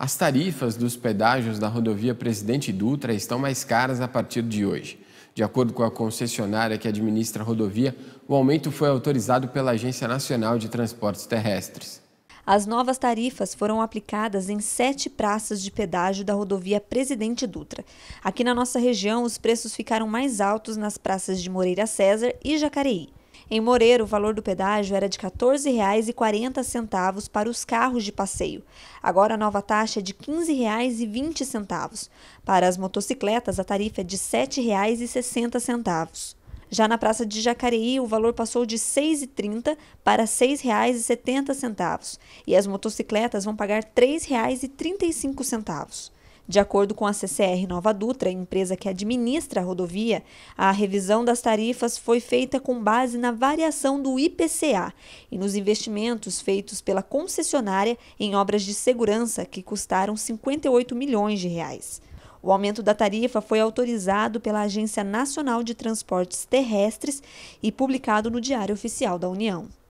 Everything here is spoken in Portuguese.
As tarifas dos pedágios da rodovia Presidente Dutra estão mais caras a partir de hoje. De acordo com a concessionária que administra a rodovia, o aumento foi autorizado pela Agência Nacional de Transportes Terrestres. As novas tarifas foram aplicadas em sete praças de pedágio da rodovia Presidente Dutra. Aqui na nossa região, os preços ficaram mais altos nas praças de Moreira César e Jacareí. Em Moreira, o valor do pedágio era de R$ 14,40 para os carros de passeio. Agora a nova taxa é de R$ 15,20. Para as motocicletas, a tarifa é de R$ 7,60. Já na Praça de Jacareí, o valor passou de R$ 6,30 para R$ 6,70 e as motocicletas vão pagar R$ 3,35. De acordo com a CCR Nova Dutra, empresa que administra a rodovia, a revisão das tarifas foi feita com base na variação do IPCA e nos investimentos feitos pela concessionária em obras de segurança que custaram 58 milhões de reais. O aumento da tarifa foi autorizado pela Agência Nacional de Transportes Terrestres e publicado no Diário Oficial da União.